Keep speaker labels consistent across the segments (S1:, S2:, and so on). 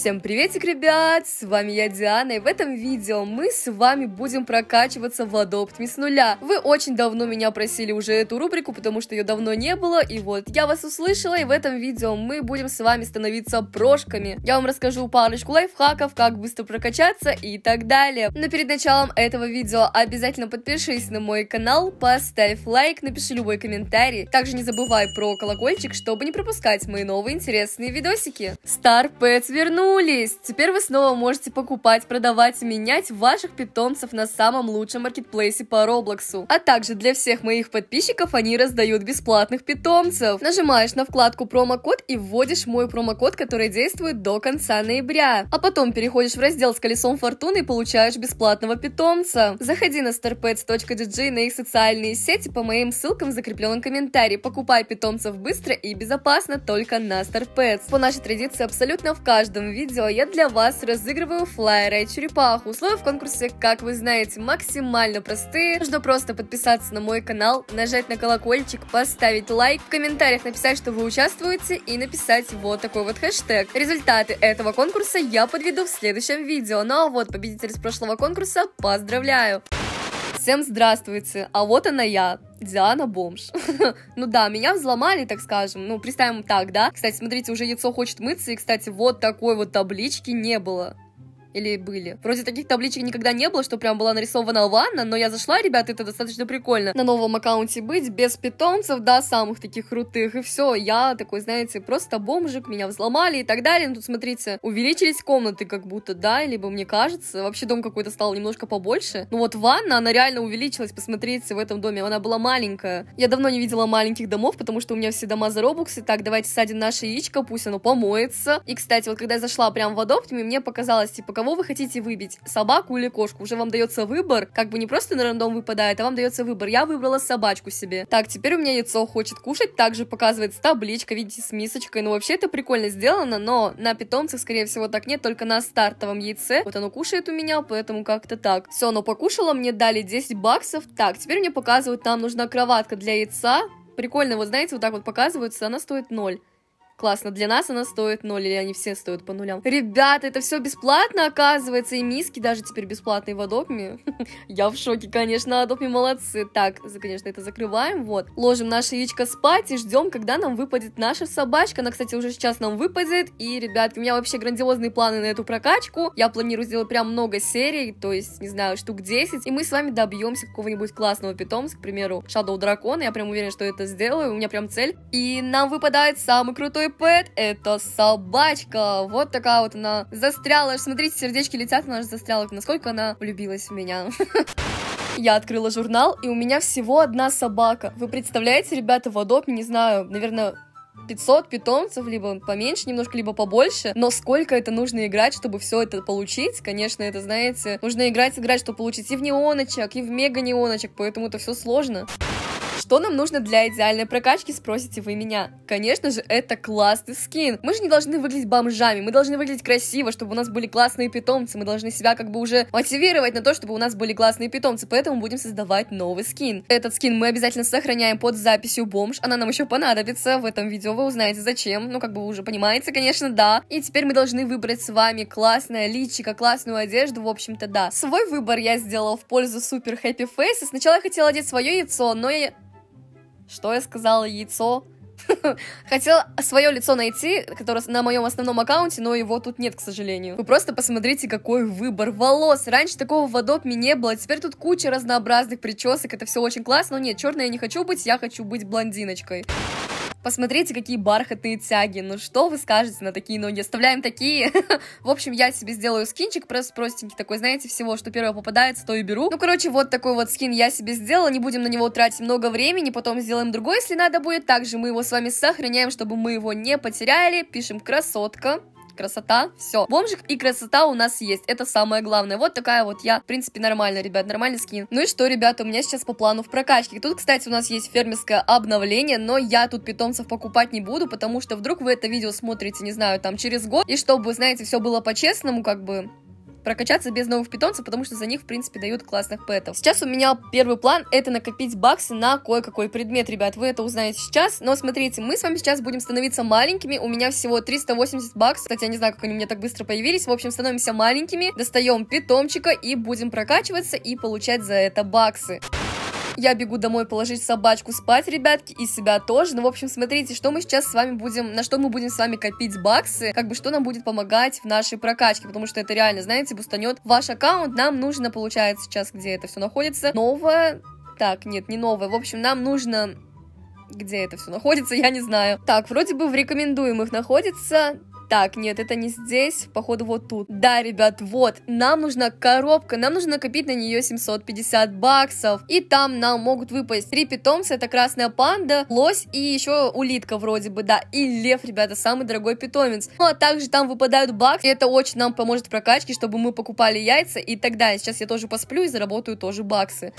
S1: Всем приветик, ребят! С вами я, Диана, и в этом видео мы с вами будем прокачиваться в Adopt Me с нуля. Вы очень давно меня просили уже эту рубрику, потому что ее давно не было, и вот я вас услышала, и в этом видео мы будем с вами становиться прошками. Я вам расскажу парочку лайфхаков, как быстро прокачаться и так далее. Но перед началом этого видео обязательно подпишись на мой канал, поставь лайк, напиши любой комментарий. Также не забывай про колокольчик, чтобы не пропускать мои новые интересные видосики. Star Pets вернулся! вернулись! Теперь вы снова можете покупать, продавать и менять ваших питомцев на самом лучшем маркетплейсе по Роблоксу. А также для всех моих подписчиков они раздают бесплатных питомцев. Нажимаешь на вкладку промокод и вводишь мой промокод, который действует до конца ноября. А потом переходишь в раздел с колесом фортуны и получаешь бесплатного питомца. Заходи на starpets.gg на их социальные сети по моим ссылкам в закрепленном комментарии. Покупай питомцев быстро и безопасно только на Starpets. По нашей традиции абсолютно в каждом видео видео я для вас разыгрываю флайеры и черепаху. Условия в конкурсе, как вы знаете, максимально простые. Нужно просто подписаться на мой канал, нажать на колокольчик, поставить лайк, в комментариях написать, что вы участвуете и написать вот такой вот хэштег. Результаты этого конкурса я подведу в следующем видео. Ну а вот победитель с прошлого конкурса поздравляю! Всем здравствуйте, а вот она я, Диана Бомж. ну да, меня взломали, так скажем, ну представим так, да? Кстати, смотрите, уже яйцо хочет мыться, и, кстати, вот такой вот таблички не было. Или были? Вроде таких табличек никогда не было, что прям была нарисована ванна, но я зашла, ребят, это достаточно прикольно. На новом аккаунте быть, без питомцев, да, самых таких крутых, и все. Я такой, знаете, просто бомжик, меня взломали и так далее. ну тут, смотрите, увеличились комнаты как будто, да, либо мне кажется. Вообще дом какой-то стал немножко побольше. Ну вот ванна, она реально увеличилась, посмотрите, в этом доме. Она была маленькая. Я давно не видела маленьких домов, потому что у меня все дома за робуксы. Так, давайте садим наше яичко, пусть оно помоется. И, кстати, вот когда я зашла прям в Adopt, мне показалось, типа, кого вы хотите выбить, собаку или кошку. Уже вам дается выбор, как бы не просто на рандом выпадает, а вам дается выбор. Я выбрала собачку себе. Так, теперь у меня яйцо хочет кушать, также показывается табличка, видите, с мисочкой. Ну, вообще это прикольно сделано, но на питомцах, скорее всего, так нет, только на стартовом яйце. Вот оно кушает у меня, поэтому как-то так. Все, оно покушало, мне дали 10 баксов. Так, теперь мне показывают, нам нужна кроватка для яйца. Прикольно, вот знаете, вот так вот показывается, она стоит 0. Классно, для нас она стоит ноль или они все стоят по нулям. Ребята, это все бесплатно оказывается, и миски даже теперь бесплатные в Adobe. Я в шоке, конечно, Adobe молодцы. Так, конечно, это закрываем, вот. Ложим наше яичко спать и ждем, когда нам выпадет наша собачка. Она, кстати, уже сейчас нам выпадет. И, ребят, у меня вообще грандиозные планы на эту прокачку. Я планирую сделать прям много серий, то есть, не знаю, штук 10. И мы с вами добьемся какого-нибудь классного питомца, к примеру, Shadow Дракона. Я прям уверен, что это сделаю. У меня прям цель. И нам выпадает самый крутой пэт — это собачка. Вот такая вот она застряла. Смотрите, сердечки летят, она же застряла. Насколько она влюбилась в меня. Я открыла журнал, и у меня всего одна собака. Вы представляете, ребята, в Адопе, не знаю, наверное, 500 питомцев, либо поменьше немножко, либо побольше, но сколько это нужно играть, чтобы все это получить, конечно, это, знаете, нужно играть, играть, чтобы получить и в неоночек, и в мега неоночек, поэтому это все сложно. Что нам нужно для идеальной прокачки, спросите вы меня. Конечно же, это классный скин. Мы же не должны выглядеть бомжами, мы должны выглядеть красиво, чтобы у нас были классные питомцы, мы должны себя как бы уже мотивировать на то, чтобы у нас были классные питомцы, поэтому будем создавать новый скин. Этот скин мы обязательно сохраняем под записью бомж, она нам еще понадобится, в этом видео вы узнаете зачем, ну как бы вы уже понимаете, конечно, да. И теперь мы должны выбрать с вами классное личико, классную одежду, в общем-то, да. Свой выбор я сделала в пользу супер хэппи фейса, сначала я хотела одеть свое яйцо, но я что я сказала? Яйцо? Хотела свое лицо найти, которое на моем основном аккаунте, но его тут нет, к сожалению. Вы просто посмотрите, какой выбор волос. Раньше такого в Адопме не было, теперь тут куча разнообразных причесок, это все очень классно, но нет, черная я не хочу быть, я хочу быть блондиночкой. Посмотрите, какие бархатные тяги. Ну что вы скажете на такие ноги? Оставляем такие. В общем, я себе сделаю скинчик, просто простенький такой, знаете, всего, что первое попадается, то и беру. Ну, короче, вот такой вот скин я себе сделала. Не будем на него тратить много времени, потом сделаем другой, если надо будет. Также мы его с вами сохраняем, чтобы мы его не потеряли. Пишем красотка красота, все. Бомжик и красота у нас есть, это самое главное. Вот такая вот я, в принципе, нормально, ребят, нормальный скин. Ну и что, ребята, у меня сейчас по плану в прокачке. Тут, кстати, у нас есть фермерское обновление, но я тут питомцев покупать не буду, потому что вдруг вы это видео смотрите, не знаю, там через год, и чтобы, знаете, все было по-честному, как бы, прокачаться без новых питомцев, потому что за них, в принципе, дают классных пэтов. Сейчас у меня первый план — это накопить баксы на кое-какой предмет, ребят. Вы это узнаете сейчас, но смотрите, мы с вами сейчас будем становиться маленькими. У меня всего 380 баксов. Кстати, я не знаю, как они у меня так быстро появились. В общем, становимся маленькими, достаем питомчика и будем прокачиваться и получать за это баксы. Я бегу домой положить собачку спать, ребятки, и себя тоже. Ну, в общем, смотрите, что мы сейчас с вами будем, на что мы будем с вами копить баксы, как бы что нам будет помогать в нашей прокачке, потому что это реально, знаете, бустанет ваш аккаунт. Нам нужно, получается, сейчас, где это все находится, новое... Так, нет, не новое. В общем, нам нужно где это все находится, я не знаю. Так, вроде бы в рекомендуемых находится так, нет, это не здесь, походу вот тут. Да, ребят, вот, нам нужна коробка, нам нужно накопить на нее 750 баксов, и там нам могут выпасть три питомца, это красная панда, лось и еще улитка вроде бы, да, и лев, ребята, самый дорогой питомец. Ну, а также там выпадают баксы, и это очень нам поможет в прокачке, чтобы мы покупали яйца и так далее. Сейчас я тоже посплю и заработаю тоже баксы.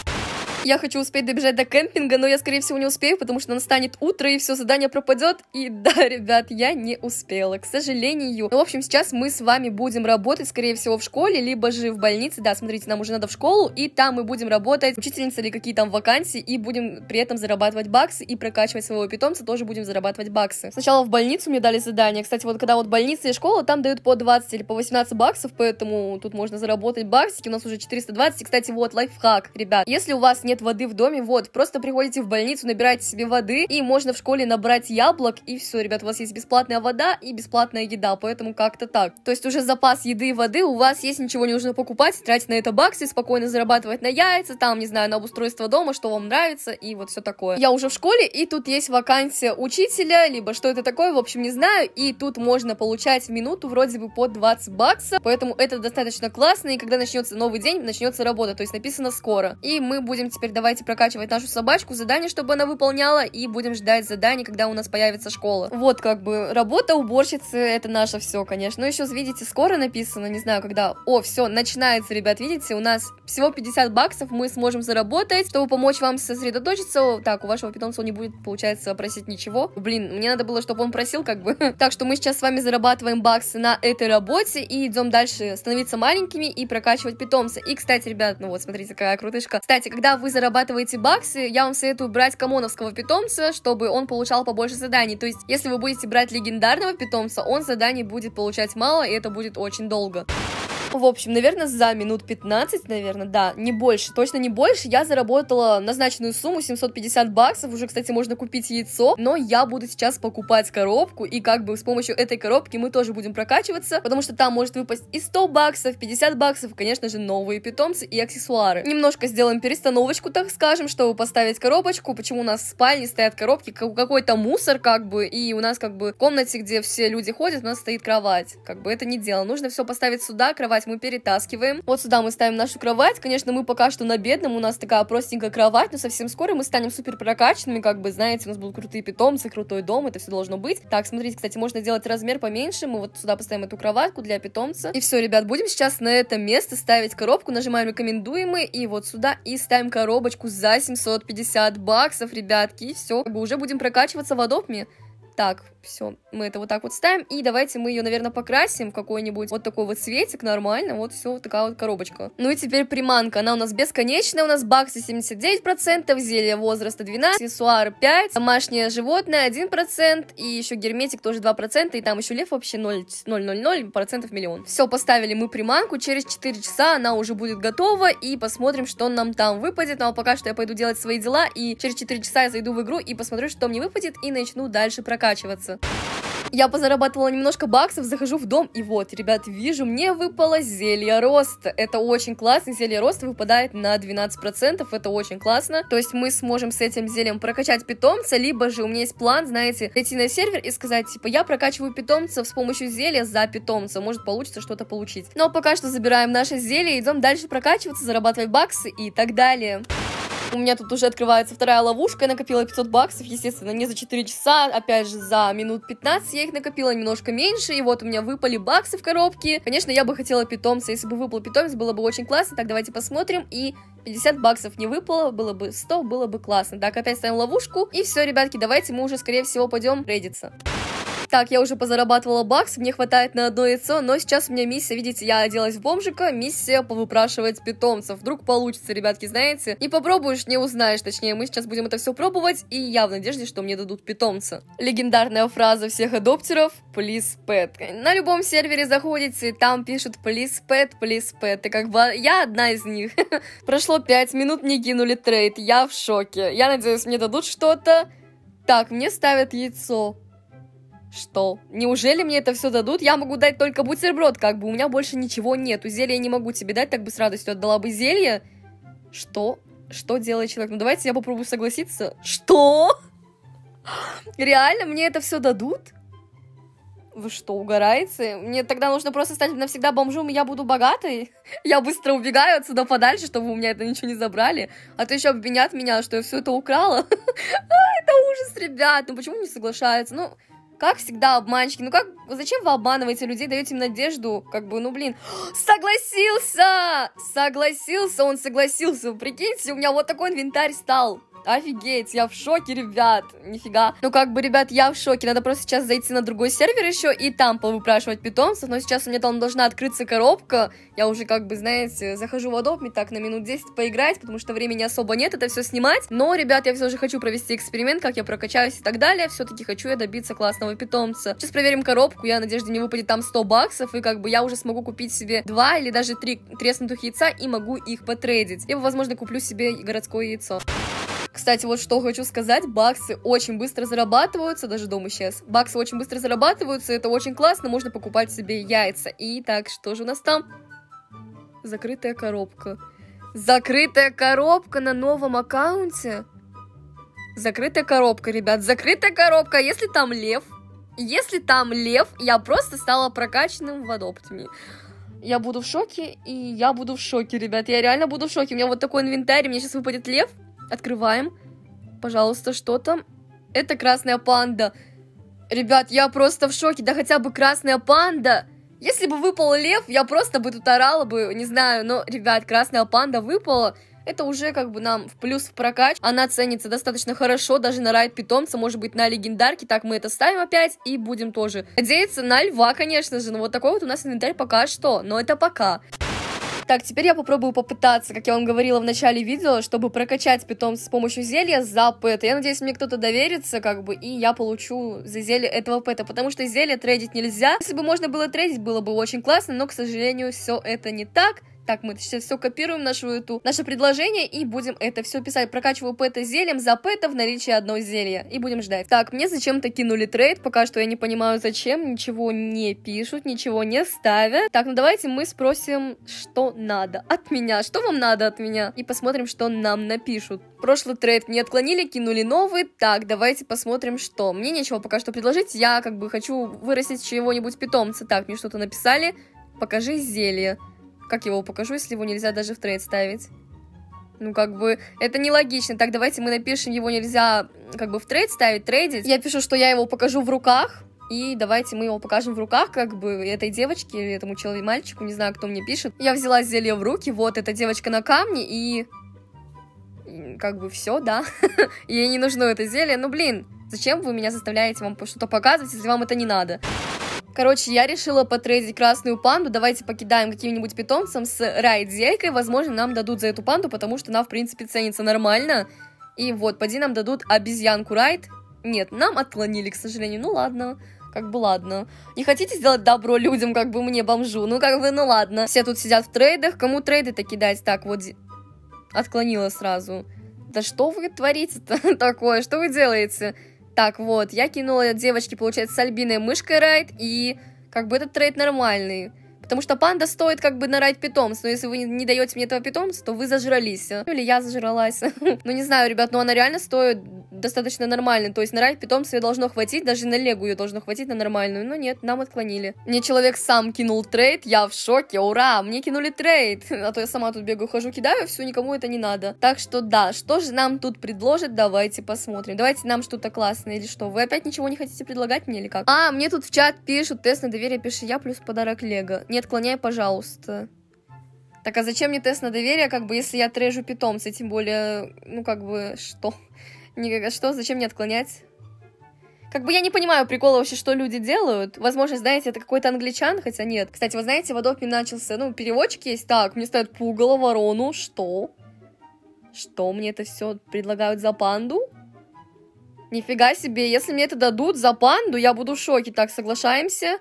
S1: Я хочу успеть добежать до кемпинга, но я, скорее всего, не успею, потому что настанет утро, и все задание пропадет. И да, ребят, я не успела, к сожалению. Ну, в общем, сейчас мы с вами будем работать, скорее всего, в школе, либо же в больнице. Да, смотрите, нам уже надо в школу, и там мы будем работать, учительница ли какие там вакансии, и будем при этом зарабатывать баксы и прокачивать своего питомца, тоже будем зарабатывать баксы. Сначала в больницу мне дали задание. Кстати, вот когда вот больница и школа, там дают по 20 или по 18 баксов, поэтому тут можно заработать баксики. У нас уже 420. И, кстати, вот лайфхак, ребят. Если у вас не нет воды в доме, вот, просто приходите в больницу, набираете себе воды, и можно в школе набрать яблок, и все, ребят, у вас есть бесплатная вода и бесплатная еда, поэтому как-то так. То есть уже запас еды и воды у вас есть, ничего не нужно покупать, тратить на это баксы, спокойно зарабатывать на яйца, там, не знаю, на обустройство дома, что вам нравится, и вот все такое. Я уже в школе, и тут есть вакансия учителя, либо что это такое, в общем, не знаю, и тут можно получать в минуту вроде бы по 20 баксов, поэтому это достаточно классно, и когда начнется новый день, начнется работа, то есть написано скоро. И мы будем теперь давайте прокачивать нашу собачку, задание, чтобы она выполняла, и будем ждать задания, когда у нас появится школа. Вот как бы работа уборщицы, это наше все, конечно. Ну еще, видите, скоро написано, не знаю, когда. О, все, начинается, ребят, видите, у нас всего 50 баксов мы сможем заработать, чтобы помочь вам сосредоточиться. Так, у вашего питомца он не будет, получается, просить ничего. Блин, мне надо было, чтобы он просил, как бы. Так что мы сейчас с вами зарабатываем баксы на этой работе и идем дальше становиться маленькими и прокачивать питомца. И, кстати, ребят, ну вот, смотрите, какая крутышка. Кстати, когда вы зарабатываете баксы, я вам советую брать комоновского питомца, чтобы он получал побольше заданий. То есть, если вы будете брать легендарного питомца, он заданий будет получать мало, и это будет очень долго. В общем, наверное, за минут 15, наверное, да, не больше, точно не больше, я заработала назначенную сумму 750 баксов, уже, кстати, можно купить яйцо, но я буду сейчас покупать коробку, и как бы с помощью этой коробки мы тоже будем прокачиваться, потому что там может выпасть и 100 баксов, 50 баксов, конечно же, новые питомцы и аксессуары. Немножко сделаем перестановочку, так скажем, чтобы поставить коробочку, почему у нас в спальне стоят коробки, какой-то мусор, как бы, и у нас, как бы, в комнате, где все люди ходят, у нас стоит кровать, как бы, это не дело, нужно все поставить сюда, кровать кровать мы перетаскиваем. Вот сюда мы ставим нашу кровать. Конечно, мы пока что на бедном, у нас такая простенькая кровать, но совсем скоро мы станем супер прокачанными, как бы, знаете, у нас будут крутые питомцы, крутой дом, это все должно быть. Так, смотрите, кстати, можно делать размер поменьше, мы вот сюда поставим эту кроватку для питомца. И все, ребят, будем сейчас на это место ставить коробку, нажимаем рекомендуемый, и вот сюда, и ставим коробочку за 750 баксов, ребятки, и все, как бы уже будем прокачиваться в Adobe. Так, все, мы это вот так вот ставим. И давайте мы ее, наверное, покрасим в какой-нибудь вот такой вот цветик, нормально. Вот все, вот такая вот коробочка. Ну и теперь приманка. Она у нас бесконечная. У нас баксы 79%, зелье возраста 12%, аксессуары 5%, домашнее животное 1%, и еще герметик тоже 2%, и там еще лев вообще 0,000% миллион. Все, поставили мы приманку. Через 4 часа она уже будет готова, и посмотрим, что нам там выпадет. Ну а пока что я пойду делать свои дела, и через 4 часа я зайду в игру и посмотрю, что мне выпадет, и начну дальше прокачивать прокачиваться. Я позарабатывала немножко баксов, захожу в дом, и вот, ребят, вижу, мне выпало зелье роста. Это очень классно, зелье роста выпадает на 12%, это очень классно. То есть мы сможем с этим зельем прокачать питомца, либо же у меня есть план, знаете, идти на сервер и сказать, типа, я прокачиваю питомцев с помощью зелья за питомца, может получится что-то получить. Но ну, а пока что забираем наше зелье, идем дальше прокачиваться, зарабатывать баксы и так далее. У меня тут уже открывается вторая ловушка, я накопила 500 баксов, естественно, не за 4 часа, опять же, за минут 15 я их накопила, немножко меньше, и вот у меня выпали баксы в коробке. Конечно, я бы хотела питомца, если бы выпал питомец, было бы очень классно, так давайте посмотрим, и 50 баксов не выпало, было бы 100, было бы классно. Так, опять ставим ловушку, и все, ребятки, давайте мы уже, скорее всего, пойдем рейдиться. Так, я уже позарабатывала бакс, мне хватает на одно яйцо, но сейчас у меня миссия, видите, я оделась в бомжика, миссия повыпрашивать питомцев. Вдруг получится, ребятки, знаете? Не попробуешь, не узнаешь, точнее, мы сейчас будем это все пробовать, и я в надежде, что мне дадут питомца. Легендарная фраза всех адоптеров «Please Pet». На любом сервере заходите, там пишут «Please Pet, Please Pet», и как бы я одна из них. Прошло 5 минут, мне кинули трейд, я в шоке. Я надеюсь, мне дадут что-то. Так, мне ставят яйцо. Что? Неужели мне это все дадут? Я могу дать только бутерброд, как бы у меня больше ничего нету. Зелье я не могу тебе дать, так бы с радостью отдала бы зелье. Что? Что делает человек? Ну давайте я попробую согласиться. Что? Реально, мне это все дадут? Вы что, угораете? Мне тогда нужно просто стать навсегда бомжом, и я буду богатой? Я быстро убегаю отсюда подальше, чтобы у меня это ничего не забрали. А то еще обвинят меня, что я все это украла. А, это ужас, ребят. Ну почему не соглашаются? Ну, как всегда, обманщики. Ну как, зачем вы обманываете людей, даете им надежду? Как бы, ну блин, согласился! Согласился, он согласился. Прикиньте, у меня вот такой инвентарь стал. Офигеть, я в шоке, ребят. Нифига. Ну, как бы, ребят, я в шоке. Надо просто сейчас зайти на другой сервер еще и там повыпрашивать питомцев. Но сейчас у меня там должна открыться коробка. Я уже, как бы, знаете, захожу в Adobe так на минут 10 поиграть, потому что времени особо нет это все снимать. Но, ребят, я все же хочу провести эксперимент, как я прокачаюсь и так далее. Все-таки хочу я добиться классного питомца. Сейчас проверим коробку. Я, надеюсь, не выпадет там 100 баксов. И, как бы, я уже смогу купить себе два или даже три треснутых яйца и могу их потрейдить. Либо, возможно, куплю себе городское яйцо. Кстати, вот что хочу сказать, баксы очень быстро зарабатываются, даже дома сейчас. Баксы очень быстро зарабатываются, это очень классно, можно покупать себе яйца. И так, что же у нас там? Закрытая коробка. Закрытая коробка на новом аккаунте? Закрытая коробка, ребят, закрытая коробка. Если там лев, если там лев, я просто стала прокачанным в адоптами. Я буду в шоке, и я буду в шоке, ребят. Я реально буду в шоке. У меня вот такой инвентарь, мне сейчас выпадет лев. Открываем. Пожалуйста, что там? Это красная панда. Ребят, я просто в шоке. Да хотя бы красная панда. Если бы выпал лев, я просто бы тут орала бы, не знаю. Но, ребят, красная панда выпала. Это уже как бы нам в плюс в прокач. Она ценится достаточно хорошо, даже на райд питомца, может быть, на легендарке. Так, мы это ставим опять и будем тоже надеяться на льва, конечно же. Но вот такой вот у нас инвентарь пока что. Но это пока. Так, теперь я попробую попытаться, как я вам говорила в начале видео, чтобы прокачать питомца с помощью зелья за пэта. Я надеюсь, мне кто-то доверится, как бы, и я получу за зелье этого пэта, потому что зелье трейдить нельзя. Если бы можно было трейдить, было бы очень классно, но, к сожалению, все это не так. Так, мы сейчас все копируем, нашу эту, наше предложение, и будем это все писать. Прокачиваю пэта зельем, за пэта в наличии одно зелья И будем ждать. Так, мне зачем-то кинули трейд, пока что я не понимаю зачем, ничего не пишут, ничего не ставят. Так, ну давайте мы спросим, что надо от меня, что вам надо от меня, и посмотрим, что нам напишут. Прошлый трейд не отклонили, кинули новый. Так, давайте посмотрим, что. Мне нечего пока что предложить, я как бы хочу вырастить чего-нибудь питомца. Так, мне что-то написали, покажи зелье. Как я его покажу, если его нельзя даже в трейд ставить? Ну, как бы, это нелогично. Так, давайте мы напишем, его нельзя, как бы, в трейд ставить, трейдить. Я пишу, что я его покажу в руках, и давайте мы его покажем в руках, как бы, этой девочке, или этому человеку, мальчику, не знаю, кто мне пишет. Я взяла зелье в руки, вот, эта девочка на камне, и... и как бы, все, да. Ей не нужно это зелье, ну, блин, зачем вы меня заставляете вам что-то показывать, если вам это не надо? Короче, я решила потрейдить красную панду. Давайте покидаем каким-нибудь питомцем с райдзейкой. Возможно, нам дадут за эту панду, потому что она, в принципе, ценится нормально. И вот, поди нам дадут обезьянку райд. Нет, нам отклонили, к сожалению. Ну ладно, как бы ладно. Не хотите сделать добро людям, как бы мне, бомжу? Ну как бы, ну ладно. Все тут сидят в трейдах, кому трейды-то кидать? Так, вот, отклонила сразу. Да что вы творите-то такое? Что вы делаете? Так вот, я кинула девочки, получается, с Альбиной мышкой райд, и как бы этот трейд нормальный. Потому что панда стоит как бы нарать питомца, но если вы не, не даете мне этого питомца, то вы зажрались. Ну, или я зажралась. Ну не знаю, ребят, но она реально стоит достаточно нормально. То есть нарать питомца ее должно хватить, даже на легу ее должно хватить на нормальную. Но нет, нам отклонили. Мне человек сам кинул трейд, я в шоке, ура, мне кинули трейд. А то я сама тут бегаю, хожу, кидаю, все, никому это не надо. Так что да, что же нам тут предложат, давайте посмотрим. Давайте нам что-то классное или что. Вы опять ничего не хотите предлагать мне или как? А, мне тут в чат пишут, тест на доверие пиши я, плюс подарок лего. Нет, отклоняй, пожалуйста. Так, а зачем мне тест на доверие, как бы, если я трежу питомца, тем более, ну, как бы, что? Не, что, зачем мне отклонять? Как бы я не понимаю прикола вообще, что люди делают. Возможно, знаете, это какой-то англичан, хотя нет. Кстати, вы знаете, в Adobe начался, ну, переводчик есть. Так, мне ставят пугало, ворону, что? Что, мне это все предлагают за панду? Нифига себе, если мне это дадут за панду, я буду в шоке. Так, соглашаемся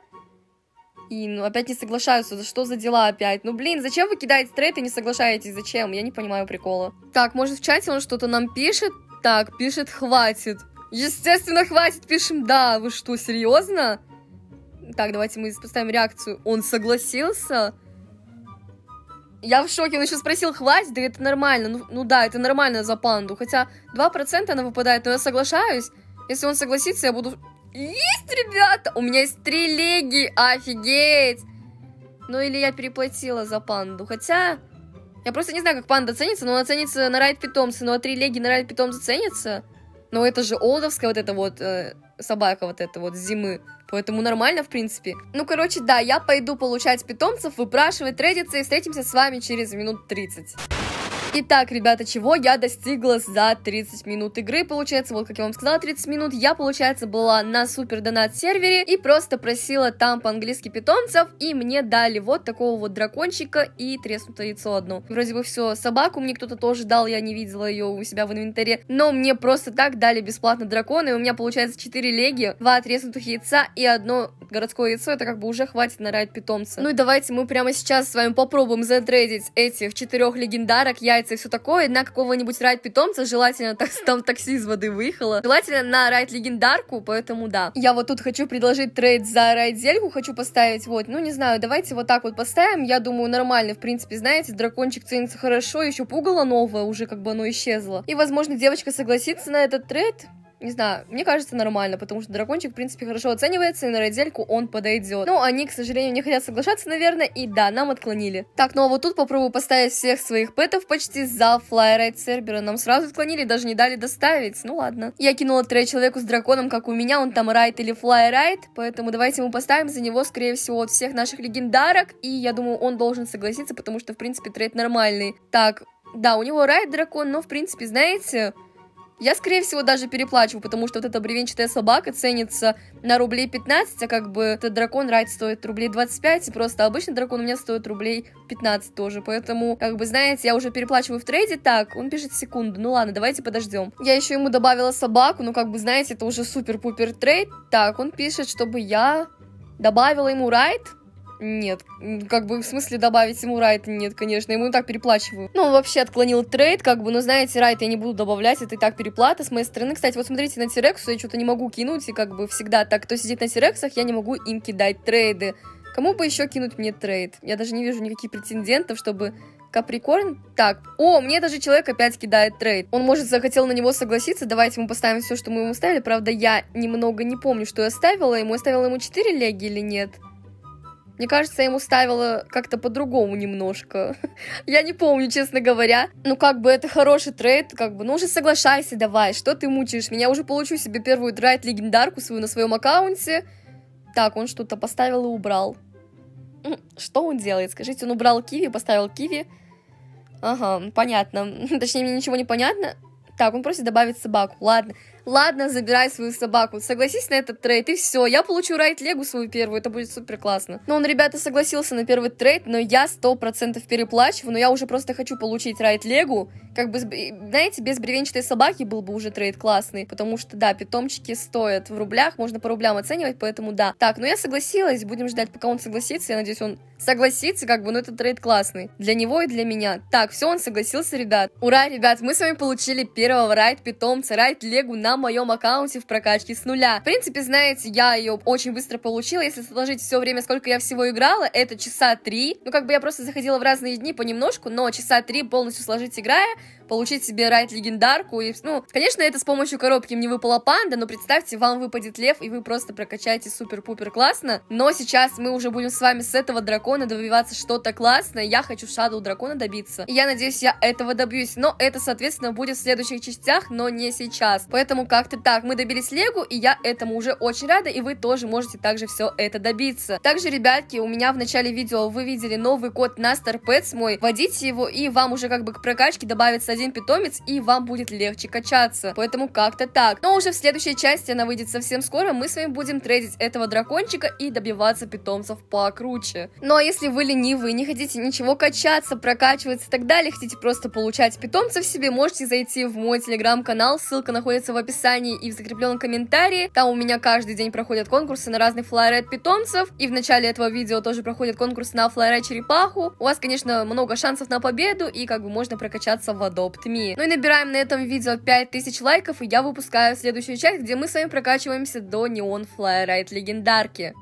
S1: и ну, опять не соглашаются, за что за дела опять? Ну, блин, зачем вы кидаете трейд и не соглашаетесь? Зачем? Я не понимаю прикола. Так, может, в чате он что-то нам пишет? Так, пишет «хватит». Естественно, хватит, пишем «да». Вы что, серьезно? Так, давайте мы поставим реакцию. Он согласился? Я в шоке, он еще спросил, хватит, да это нормально. Ну, ну да, это нормально за панду. Хотя 2% она выпадает, но я соглашаюсь. Если он согласится, я буду есть, ребята! У меня есть три леги, Офигеть! Ну или я переплатила за панду. Хотя... Я просто не знаю, как панда ценится, но она ценится на райд питомцы. Ну а три леги на райд питомца ценятся. Но ну, это же олдовская вот эта вот э, собака вот эта вот зимы. Поэтому нормально, в принципе. Ну, короче, да, я пойду получать питомцев, выпрашивать, трейдиться и встретимся с вами через минут 30. Итак, ребята, чего я достигла за 30 минут игры? Получается, вот как я вам сказала, 30 минут я, получается, была на супер донат сервере и просто просила там по-английски питомцев, и мне дали вот такого вот дракончика и треснутое яйцо одно. Вроде бы все, собаку мне кто-то тоже дал, я не видела ее у себя в инвентаре, но мне просто так дали бесплатно дракона, и у меня получается 4 леги, 2 треснутых яйца и одно городское яйцо, это как бы уже хватит на райд питомца. Ну и давайте мы прямо сейчас с вами попробуем затрейдить этих четырех легендарок, я кусается и все такое, на какого-нибудь райд-питомца, желательно так, там такси из воды выехало, желательно на райд-легендарку, поэтому да. Я вот тут хочу предложить трейд за райд-зельку, хочу поставить, вот, ну не знаю, давайте вот так вот поставим, я думаю, нормально, в принципе, знаете, дракончик ценится хорошо, еще пугало новое уже, как бы оно исчезло. И, возможно, девочка согласится на этот трейд, не знаю, мне кажется, нормально, потому что дракончик, в принципе, хорошо оценивается, и на родельку он подойдет. Но ну, они, к сожалению, не хотят соглашаться, наверное, и да, нам отклонили. Так, ну а вот тут попробую поставить всех своих пэтов почти за флайрайт Сербера, Нам сразу отклонили, даже не дали доставить. Ну ладно. Я кинула трое человеку с драконом, как у меня, он там райт или флайрайт, поэтому давайте мы поставим за него, скорее всего, от всех наших легендарок, и я думаю, он должен согласиться, потому что, в принципе, трейд нормальный. Так, да, у него райт дракон, но, в принципе, знаете, я, скорее всего, даже переплачиваю, потому что вот эта бревенчатая собака ценится на рублей 15, а как бы этот дракон райд стоит рублей 25, и просто обычный дракон у меня стоит рублей 15 тоже. Поэтому, как бы, знаете, я уже переплачиваю в трейде. Так, он пишет секунду. Ну ладно, давайте подождем. Я еще ему добавила собаку, ну как бы, знаете, это уже супер-пупер трейд. Так, он пишет, чтобы я добавила ему райд нет. Как бы в смысле добавить ему Райт? Нет, конечно. Ему и так переплачиваю. Ну, он вообще отклонил трейд, как бы, но знаете, Райт я не буду добавлять, это и так переплата с моей стороны. Кстати, вот смотрите на Тирексу, я что-то не могу кинуть, и как бы всегда так, кто сидит на Тирексах, я не могу им кидать трейды. Кому бы еще кинуть мне трейд? Я даже не вижу никаких претендентов, чтобы Каприкорн? Так. О, мне даже человек опять кидает трейд. Он, может, захотел на него согласиться. Давайте ему поставим все, что мы ему ставили. Правда, я немного не помню, что я ставила ему. Я ставила ему 4 леги или нет? Мне кажется, я ему ставила как-то по-другому немножко. я не помню, честно говоря. Ну, как бы это хороший трейд, как бы, ну уже соглашайся давай, что ты мучаешь меня? Уже получу себе первую драйт легендарку свою на своем аккаунте. Так, он что-то поставил и убрал. Что он делает? Скажите, он убрал киви, поставил киви. Ага, понятно. Точнее, мне ничего не понятно. Так, он просит добавить собаку. Ладно ладно, забирай свою собаку, согласись на этот трейд, и все, я получу Райт Легу свою первую, это будет супер классно. Но ну, он, ребята, согласился на первый трейд, но я сто процентов переплачиваю, но я уже просто хочу получить Райт Легу, как бы, знаете, без бревенчатой собаки был бы уже трейд классный, потому что, да, питомчики стоят в рублях, можно по рублям оценивать, поэтому да. Так, ну я согласилась, будем ждать, пока он согласится, я надеюсь, он согласится, как бы, но этот трейд классный. Для него и для меня. Так, все, он согласился, ребят. Ура, ребят, мы с вами получили первого райт питомца, райт Легу нам моем аккаунте в прокачке с нуля. В принципе, знаете, я ее очень быстро получила, если сложить все время, сколько я всего играла, это часа три. Ну, как бы я просто заходила в разные дни понемножку, но часа три полностью сложить играя, получить себе райт легендарку. И, ну, конечно, это с помощью коробки мне выпала панда, но представьте, вам выпадет лев, и вы просто прокачаете супер-пупер классно. Но сейчас мы уже будем с вами с этого дракона добиваться что-то классное. Я хочу шадоу дракона добиться. И я надеюсь, я этого добьюсь. Но это, соответственно, будет в следующих частях, но не сейчас. Поэтому как-то так. Мы добились легу, и я этому уже очень рада, и вы тоже можете также все это добиться. Также, ребятки, у меня в начале видео вы видели новый код на StarPets мой. Вводите его, и вам уже как бы к прокачке добавится один питомец, и вам будет легче качаться. Поэтому как-то так. Но уже в следующей части она выйдет совсем скоро, мы с вами будем трейдить этого дракончика и добиваться питомцев покруче. Ну а если вы ленивы и не хотите ничего качаться, прокачиваться и так далее, хотите просто получать питомцев себе, можете зайти в мой телеграм-канал, ссылка находится в описании и в закрепленном комментарии. Там у меня каждый день проходят конкурсы на разных флайред питомцев, и в начале этого видео тоже проходит конкурс на флайред черепаху. У вас, конечно, много шансов на победу, и как бы можно прокачаться в адоб. OptMe. Ну и набираем на этом видео 5000 лайков, и я выпускаю следующую часть, где мы с вами прокачиваемся до Neon Flyride легендарки.